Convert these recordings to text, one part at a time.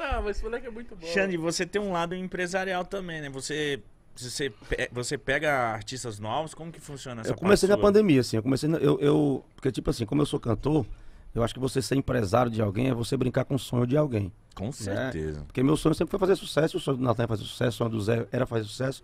Claro, ah, mas esse moleque é muito bom. Xande, você tem um lado empresarial também, né? Você você, você pega artistas novos, como que funciona essa Eu comecei na sua? pandemia, assim, eu comecei, na, eu, eu, porque tipo assim, como eu sou cantor, eu acho que você ser empresário de alguém é você brincar com o sonho de alguém. Com né? certeza. Né? Porque meu sonho sempre foi fazer sucesso, o sonho do Natan é fazer sucesso, o sonho do Zé era fazer sucesso,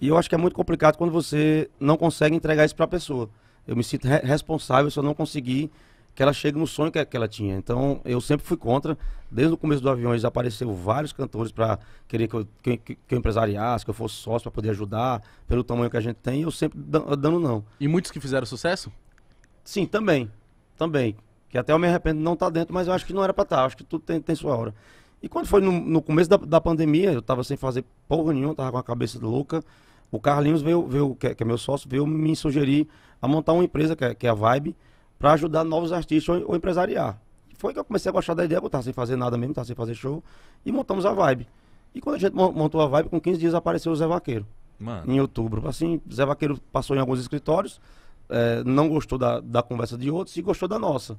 e eu acho que é muito complicado quando você não consegue entregar isso pra pessoa. Eu me sinto re responsável se eu não conseguir que ela chegue no sonho que, que ela tinha. Então, eu sempre fui contra. Desde o começo do Aviões apareceu vários cantores para querer que eu, que, que eu empresariasse, que eu fosse sócio para poder ajudar, pelo tamanho que a gente tem, eu sempre dando não. E muitos que fizeram sucesso? Sim, também. Também. Que até eu me arrependo de não estar tá dentro, mas eu acho que não era para estar. Tá, acho que tudo tem, tem sua hora. E quando foi no, no começo da, da, pandemia, eu estava sem fazer porra nenhuma, tava com a cabeça louca. O Carlinhos veio, veio que, é, que é meu sócio, veio me sugerir a montar uma empresa, que é, que é a Vibe para ajudar novos artistas ou, ou empresariar. Foi que eu comecei a gostar da ideia, eu sem fazer nada mesmo, estava sem fazer show, e montamos a Vibe. E quando a gente montou a Vibe, com 15 dias apareceu o Zé Vaqueiro, Mano. em outubro. Assim, Zé Vaqueiro passou em alguns escritórios, é, não gostou da, da conversa de outros e gostou da nossa.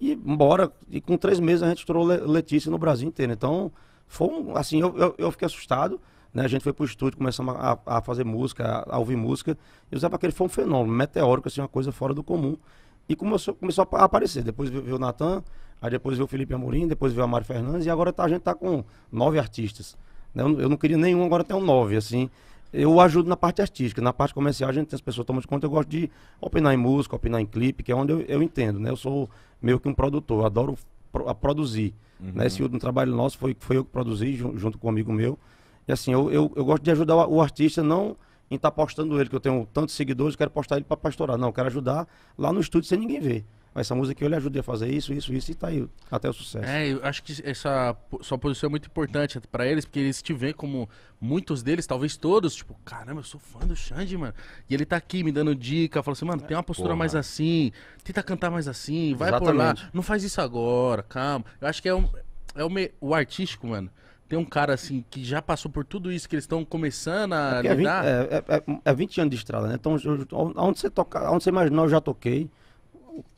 E embora, e com três meses a gente estourou Letícia no Brasil inteiro. Então, foi um, assim, eu, eu, eu, fiquei assustado, né? A gente foi pro estúdio, começamos a, a fazer música, a, a, ouvir música. E o Zé Vaqueiro foi um fenômeno meteórico, assim, uma coisa fora do comum. E começou, começou a aparecer. Depois veio o Natan, aí depois veio o Felipe Amorim, depois veio a Mário Fernandes, e agora tá, a gente tá com nove artistas. Eu, eu não queria nenhum, agora tem um nove, assim. Eu ajudo na parte artística, na parte comercial a gente tem as pessoas tomando de conta, eu gosto de opinar em música, opinar em clipe, que é onde eu, eu entendo, né? Eu sou meio que um produtor, adoro pro, produzir. Uhum. Né? Esse último trabalho nosso foi, foi eu que produzi, junto com um amigo meu. E assim, eu, eu, eu gosto de ajudar o, o artista não em estar tá postando ele, que eu tenho tantos seguidores, eu quero postar ele para pastorar. Não, eu quero ajudar lá no estúdio sem ninguém ver. Essa música eu lhe ajudei a fazer isso, isso, isso, e tá aí até o sucesso. É, eu acho que essa sua posição é muito importante para eles, porque eles te veem como muitos deles, talvez todos, tipo, caramba, eu sou fã do Xande, mano. E ele tá aqui me dando dica, falando assim, mano, tem uma postura Porra. mais assim, tenta cantar mais assim, vai Exatamente. por lá, não faz isso agora, calma. Eu acho que é, um, é o artístico, mano tem um cara assim que já passou por tudo isso que eles estão começando a é, é lidar? É 20, é, é, é 20 é anos de estrada, né? Então, onde você tocar, onde você imaginar, eu já toquei.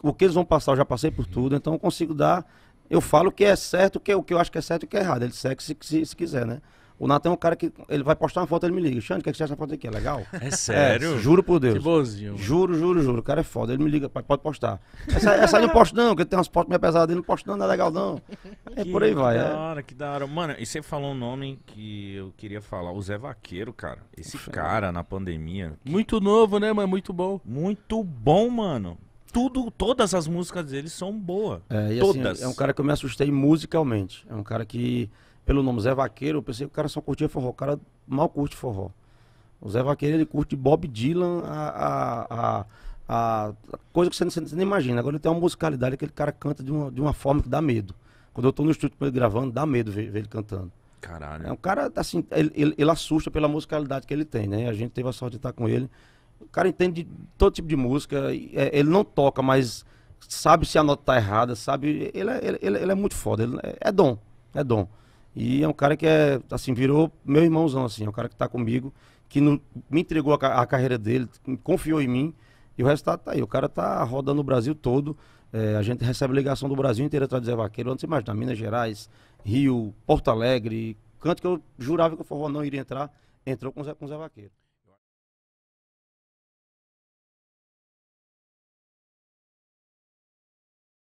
O que eles vão passar, eu já passei por tudo, então eu consigo dar. Eu falo o que é certo, o que, o que eu acho que é certo e o que é errado. Ele segue se, se, se quiser, né? O Natan é um cara que ele vai postar uma foto, ele me liga. Xande, o que, é que você acha da foto aqui? É legal? É sério? É, juro por Deus. Que bonzinho. Juro, juro, juro. O cara é foda. Ele me liga, pai, pode postar. Essa, essa aí não posto não, porque tem umas fotos meio pesadas. Ele não posta não, não é legal não. É por aí vai. Que é. da hora, que da hora. Mano, e você falou um nome que eu queria falar. O Zé Vaqueiro, cara. Esse é. cara na pandemia. Que... Muito novo, né, mas muito bom. Muito bom, mano tudo, todas as músicas dele são boas. É, e assim, todas. Assim, é um cara que eu me assustei musicalmente. É um cara que pelo nome Zé Vaqueiro, eu pensei que o cara só curtia forró. O cara mal curte forró. O Zé Vaqueiro, ele curte Bob Dylan, a, a, a, a coisa que você, você nem imagina. Agora ele tem uma musicalidade que aquele cara canta de uma, de uma forma que dá medo. Quando eu tô no estúdio com ele gravando, dá medo ver, ver ele cantando. Caralho. É um cara, assim, ele, ele, ele, assusta pela musicalidade que ele tem, né? A gente teve a sorte de estar com ele. O cara entende de todo tipo de música. É, ele não toca, mas sabe se a nota tá errada, sabe? Ele, é, ele, ele, ele é muito foda. é, é dom, é dom. E é um cara que é, assim, virou meu irmãozão, assim, é um cara que está comigo, que no, me entregou a, a, carreira dele, confiou em mim, e o resultado tá aí. O cara tá rodando o Brasil todo. É, a gente recebe ligação do Brasil inteiro atrás de Zé Vaqueiro, antes mais da Minas Gerais, Rio, Porto Alegre, canto que eu jurava que o forró não iria entrar, entrou com o Zé, com o Zé Vaqueiro.